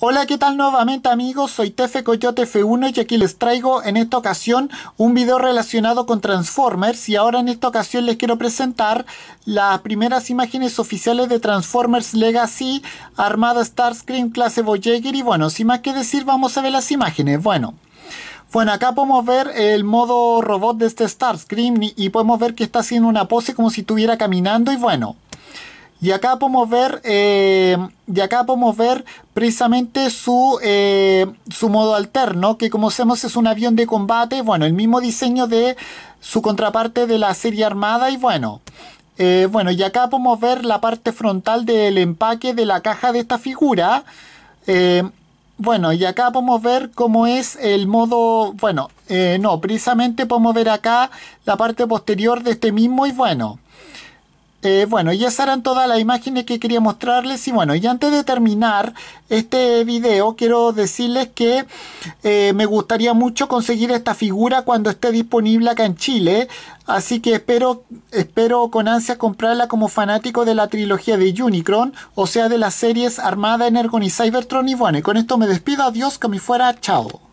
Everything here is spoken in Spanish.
Hola, ¿qué tal nuevamente amigos? Soy Tefe Coyote F1 y aquí les traigo en esta ocasión un video relacionado con Transformers y ahora en esta ocasión les quiero presentar las primeras imágenes oficiales de Transformers Legacy, Armada Starscream, clase Voyager y bueno, sin más que decir vamos a ver las imágenes. Bueno. Bueno, acá podemos ver el modo robot de este Starscream y podemos ver que está haciendo una pose como si estuviera caminando y bueno. Y acá podemos ver, eh, y acá podemos ver precisamente eh, su, modo alterno, que como sabemos es un avión de combate, bueno, el mismo diseño de su contraparte de la serie armada y bueno. Eh, bueno, y acá podemos ver la parte frontal del empaque de la caja de esta figura. bueno, y acá podemos ver cómo es el modo, bueno, no, precisamente podemos ver acá la parte posterior de este mismo y bueno. Eh, bueno, ya esas eran todas las imágenes que quería mostrarles y bueno, y antes de terminar este video quiero decirles que eh, me gustaría mucho conseguir esta figura cuando esté disponible acá en Chile, así que espero, espero con ansia comprarla como fanático de la trilogía de Unicron, o sea de las series Armada, Energon y Cybertron y bueno, y con esto me despido, adiós, que me fuera, chao.